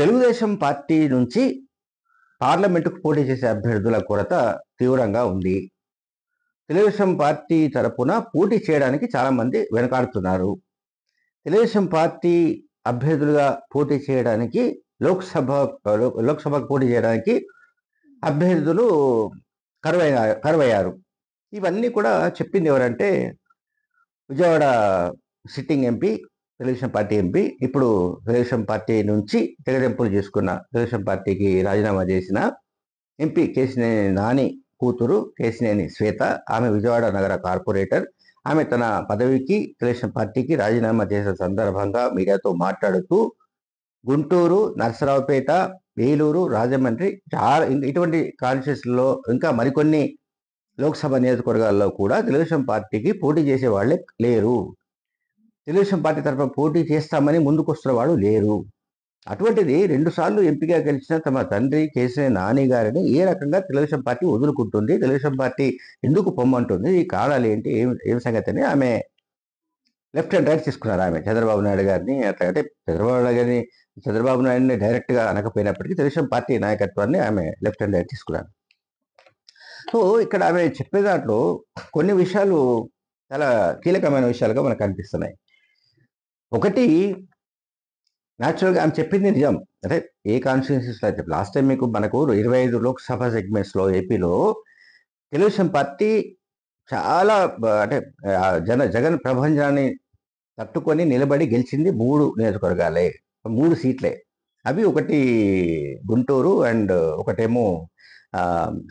Telugu Desam party నుంచి పార్లమెంటుకు పోటీ చేసే అభ్యర్థుల కొరత తీవ్రంగా ఉంది తెలుగుదేశం పార్టీ తరపున పోటీ చేయడానికి చాలామంది వెనకాడుతున్నారు తెలుగుదేశం పార్టీ అభ్యర్థులుగా పోటీ చేయడానికి లోక్సభ లోక్సభకు పోటీ చేయడానికి అభ్యర్థులు కరువై కరువయ్యారు ఇవన్నీ కూడా చెప్పింది ఎవరంటే Vijayawada sitting MP Telugu Desam party MP ఇప్పుడు తెలుగుదేశం పార్టీ నుంచి తెగదెంపులు చేసుకున్న తెలుగుదేశం పార్టీకి రాజీనామా చేసిన ఎంపీ కేసినేని నాని కూతురు కేసినేని శ్వేత ఆమె విజయవాడ నగర కార్పొరేటర్ ఆమె తన పదవికి తెలుగుదేశం పార్టీకి రాజీనామా చేసిన సందర్భంగా మీడియాతో మాట్లాడుతూ గుంటూరు నర్సరావుపేట వేలూరు రాజమండ్రి చాలా ఇటువంటి కాన్షియస్లో ఇంకా మరికొన్ని లోక్సభ నియోజకవర్గాల్లో కూడా తెలుగుదేశం పార్టీకి పోటీ చేసే వాళ్ళే లేరు తెలుగుదేశం పార్టీ తరఫున పోటీ చేస్తామని ముందుకొస్తున్న వాళ్ళు లేరు అటువంటిది రెండుసార్లు ఎంపిక గెలిచిన తమ తండ్రి కేసీ నాని గారిని ఏ రకంగా తెలుగుదేశం పార్టీ వదులుకుంటుంది తెలుగుదేశం పార్టీ ఎందుకు పొమ్మంటుంది ఈ కారణాలు ఏంటి ఏం ఏం సంగతి అని ఆమె లెఫ్ట్ అండ్ రైట్ తీసుకున్నారు ఆమె చంద్రబాబు నాయుడు గారిని అంటే చంద్రబాబు నాయుడు గారిని చంద్రబాబు నాయుడిని డైరెక్ట్గా అనకపోయినప్పటికీ తెలుగుదేశం పార్టీ నాయకత్వాన్ని ఆమె లెఫ్ట్ అండ్ రైట్ తీసుకున్నారు సో ఇక్కడ ఆమె చెప్పే దాంట్లో కొన్ని విషయాలు చాలా కీలకమైన విషయాలుగా మనకు అనిపిస్తున్నాయి ఒకటి న్యాచురల్గా ఆమె చెప్పింది నిజం అంటే ఏ కాన్స్టిట్యూన్సీస్లో అయితే లాస్ట్ టైం మీకు మనకు ఇరవై ఐదు లోక్సభ సెగ్మెంట్స్లో ఏపీలో తెలుగుదేశం పార్టీ చాలా అంటే జన జగన్ ప్రభంజనాన్ని తట్టుకొని నిలబడి గెలిచింది మూడు నియోజకవర్గాలే మూడు సీట్లే అవి ఒకటి గుంటూరు అండ్ ఒకటేమో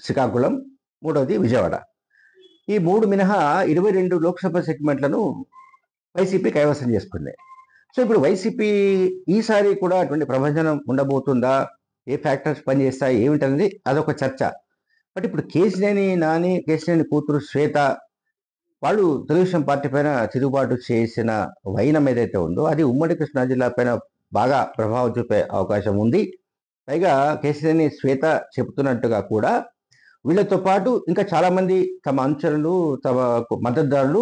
శ్రీకాకుళం మూడవది విజయవాడ ఈ మూడు మినహా ఇరవై రెండు లోక్సభ సెగ్మెంట్లను వైసీపీ కైవసం చేసుకుంది సో ఇప్పుడు వైసీపీ ఈసారి కూడా అటువంటి ప్రభంజనం ఉండబోతుందా ఏ ఫ్యాక్టర్స్ పనిచేస్తాయి ఏమిటనేది అదొక చర్చ బట్ ఇప్పుడు కేసినేని నాని కేసినేని కూతురు శ్వేత వాళ్ళు తెలుగుదేశం పార్టీ పైన తిరుగుబాటు చేసిన వైనం ఏదైతే ఉందో అది ఉమ్మడి కృష్ణా జిల్లా పైన బాగా ప్రభావం చూపే అవకాశం ఉంది పైగా కేసినేని శ్వేత చెబుతున్నట్టుగా కూడా వీళ్ళతో పాటు ఇంకా చాలా మంది తమ అనుచరులు తమ మద్దతుదారులు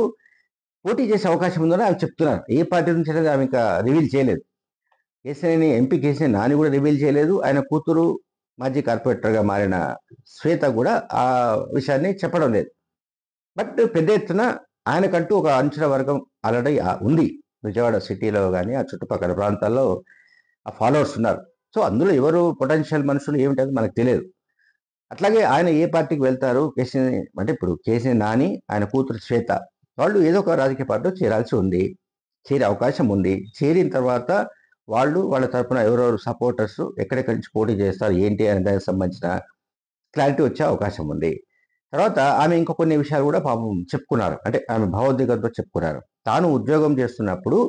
పోటీ చేసే అవకాశం ఉందని ఆమె చెప్తున్నారు ఏ పార్టీ నుంచి అనేది ఆమె ఇంకా రివీల్ చేయలేదు కేసీఆర్ని ఎంపీ కేసీని నాని కూడా రివీల్ చేయలేదు ఆయన కూతురు మాజీ కార్పొరేటర్గా మారిన శ్వేత కూడా ఆ విషయాన్ని చెప్పడం లేదు బట్ పెద్ద ఎత్తున ఆయనకంటూ ఒక అంచుల వర్గం ఆల్రెడీ ఉంది విజయవాడ సిటీలో కానీ ఆ చుట్టుపక్కల ప్రాంతాల్లో ఆ ఫాలోవర్స్ ఉన్నారు సో అందులో ఎవరు పొటెన్షియల్ మనుషులు ఏమిటో మనకు తెలియదు అట్లాగే ఆయన ఏ పార్టీకి వెళ్తారు కేసీ అంటే ఇప్పుడు కేసీ నాని ఆయన కూతురు శ్వేత వాళ్ళు ఏదో ఒక రాజకీయ పార్టీలో చేరాల్సి ఉంది చేరే అవకాశం ఉంది చేరిన తర్వాత వాళ్ళు వాళ్ళ తరఫున ఎవరెవరు సపోర్టర్స్ ఎక్కడెక్కడి నుంచి పోటీ చేస్తారు ఏంటి అనే దానికి సంబంధించిన క్లారిటీ వచ్చే అవకాశం ఉంది తర్వాత ఆమె ఇంకా కొన్ని విషయాలు కూడా పాపం చెప్పుకున్నారు అంటే ఆమె భావోద్వేగంతో చెప్పుకున్నారు తాను ఉద్యోగం చేస్తున్నప్పుడు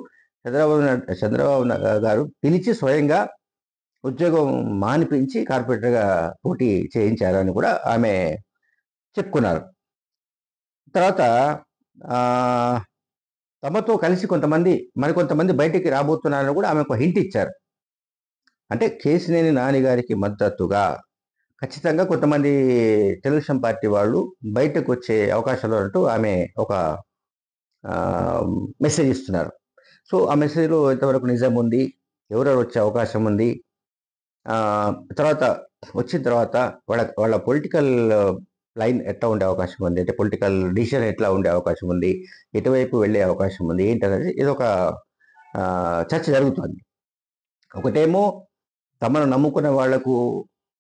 చంద్రబాబు చంద్రబాబు గారు పిలిచి స్వయంగా ఉద్యోగం మానిపించి కార్పొరేటర్గా పోటీ చేయించారని కూడా ఆమె చెప్పుకున్నారు తర్వాత తమతో కలిసి కొంతమంది మరికొంతమంది బయటికి రాబోతున్నారని కూడా ఆమె ఒక హింట్ ఇచ్చారు అంటే కేసినేని నాని గారికి మద్దతుగా ఖచ్చితంగా కొంతమంది తెలుగుదేశం పార్టీ వాళ్ళు బయటకు వచ్చే అవకాశాలు అంటూ ఆమె ఒక మెసేజ్ ఇస్తున్నారు సో ఆ మెసేజ్లో ఎంతవరకు నిజం ఉంది ఎవరెవరు వచ్చే అవకాశం ఉంది తర్వాత వచ్చిన తర్వాత వాళ్ళ వాళ్ళ పొలిటికల్ లైన్ ఎట్లా ఉండే అవకాశం ఉంది అంటే పొలిటికల్ డిసిషన్ ఎట్లా ఉండే అవకాశం ఉంది ఎటువైపు వెళ్ళే అవకాశం ఉంది ఏంటనేది ఇది ఒక చర్చ జరుగుతుంది ఒకటేమో తమను నమ్ముకునే వాళ్లకు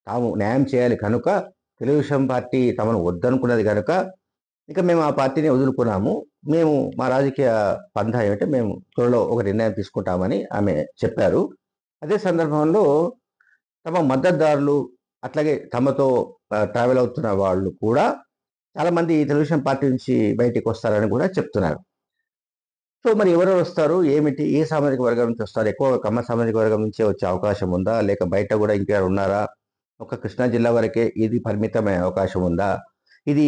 తాము న్యాయం చేయాలి కనుక తెలుగుదేశం పార్టీ తమను వద్దనుకున్నది కనుక ఇక మేము ఆ పార్టీని వదులుకున్నాము మేము మా రాజకీయ పంధా ఏమంటే మేము త్వరలో ఒక నిర్ణయం తీసుకుంటామని ఆమె చెప్పారు అదే సందర్భంలో తమ మద్దతుదారులు అట్లాగే తమతో ట్రావెల్ అవుతున్న వాళ్ళు కూడా చాలామంది తెలుగుదేశం పార్టీ నుంచి బయటికి వస్తారని కూడా చెప్తున్నారు సో మరి ఎవరెవరు వస్తారు ఏమిటి ఏ సామాజిక వర్గం నుంచి వస్తారు ఎక్కువ కమ్మ సామాజిక వర్గం నుంచే వచ్చే అవకాశం ఉందా లేక బయట కూడా ఇంకా ఉన్నారా ఒక కృష్ణా జిల్లా వరకే ఇది పరిమితమైన అవకాశం ఉందా ఇది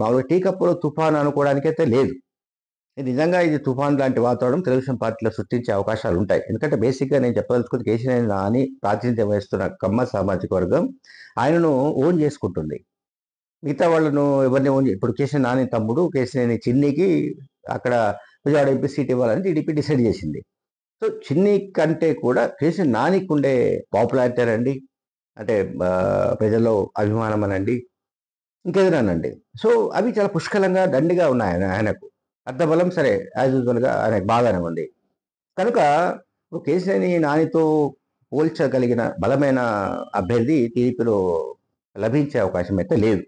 మామూలుగా టీ కప్పులో తుఫాను అనుకోవడానికైతే లేదు నిజంగా ఇది తుఫాన్ లాంటి వాతావరణం తెలుగుదేశం పార్టీలో సృష్టించే అవకాశాలు ఉంటాయి ఎందుకంటే బేసిక్గా నేను చెప్పదలుచుకుంది కేసీఆర్ నాని ప్రాతినిధ్యం వహిస్తున్న కమ్మ సామాజిక వర్గం ఆయనను ఓన్ చేసుకుంటుంది మిగతా వాళ్ళను ఎవరిని ఓన్ ఇప్పుడు కేసీఆర్ నాని తమ్ముడు కేసీఆర్ చిన్నికి అక్కడ విజయవాడ ఎంపీ సీట్ ఇవ్వాలని టీడీపీ డిసైడ్ చేసింది సో చిన్ని కంటే కూడా కేసీఆర్ నానికి ఉండే పాపులారిటీ అండి అంటే ప్రజల్లో అభిమానం అనండి ఇంకేదైనానండి సో అవి చాలా పుష్కలంగా దండిగా ఉన్నాయి ఆయన ఆయనకు అర్ధ బలం సరే యాజ్ యూజువల్గా ఆయనకు బాగానే ఉంది కనుక కేసీఆర్ని నానితో పోల్చగలిగిన బలమైన అభ్యర్థి టీడీపీలో లభించే అవకాశం అయితే లేదు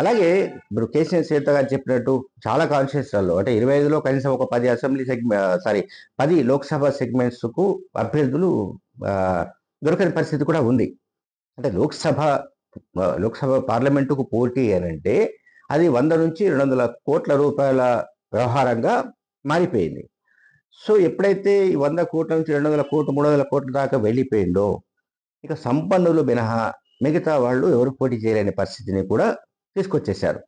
అలాగే ఇప్పుడు కేసీఆర్ సీత గారు చెప్పినట్టు చాలా కాన్స్టిట్యూన్స్లలో అంటే ఇరవై ఐదులో కనీసం ఒక పది అసెంబ్లీ సెగ్మెంట్ సారీ పది లోక్సభ సెగ్మెంట్స్కు అభ్యర్థులు దొరకని పరిస్థితి కూడా ఉంది అంటే లోక్సభ లోక్సభ పార్లమెంటుకు పోటీ అని అంటే అది వంద నుంచి రెండు వందల కోట్ల రూపాయల వ్యవహారంగా మారిపోయింది సో ఎప్పుడైతే ఈ వంద కోట్ల నుంచి రెండు వందల కోట్లు మూడు వందల కోట్ల దాకా వెళ్ళిపోయిందో ఇక సంపన్నులు మినహా మిగతా వాళ్ళు ఎవరు పోటీ చేయలేని పరిస్థితిని కూడా తీసుకొచ్చేశారు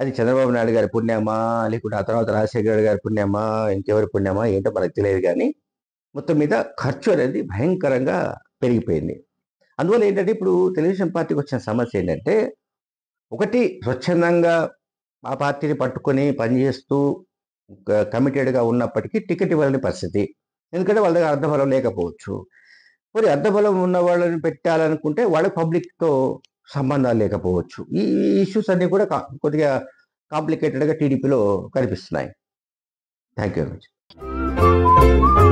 అది చంద్రబాబు నాయుడు గారి పుణ్యమా లేకుంటే ఆ తర్వాత రాజశేఖర గారి పుణ్యమా ఇంకెవరి పుణ్యమా ఏంటో మనకు తెలియదు కానీ మొత్తం మీద ఖర్చు అనేది భయంకరంగా పెరిగిపోయింది అందువల్ల ఏంటంటే ఇప్పుడు తెలుగుదేశం పార్టీకి వచ్చిన సమస్య ఏంటంటే ఒకటి స్వచ్ఛందంగా ఆ పార్టీని పట్టుకొని పనిచేస్తూ కమిటెడ్గా ఉన్నప్పటికీ టికెట్ ఇవ్వాలని పరిస్థితి ఎందుకంటే వాళ్ళ దగ్గర అర్ధబలం లేకపోవచ్చు మరి అర్ధబలం ఉన్న వాళ్ళని పెట్టాలనుకుంటే వాళ్ళ పబ్లిక్తో సంబంధాలు లేకపోవచ్చు ఈ ఇష్యూస్ అన్నీ కూడా కొద్దిగా కాంప్లికేటెడ్గా టీడీపీలో కనిపిస్తున్నాయి థ్యాంక్ యూ వెరీ మచ్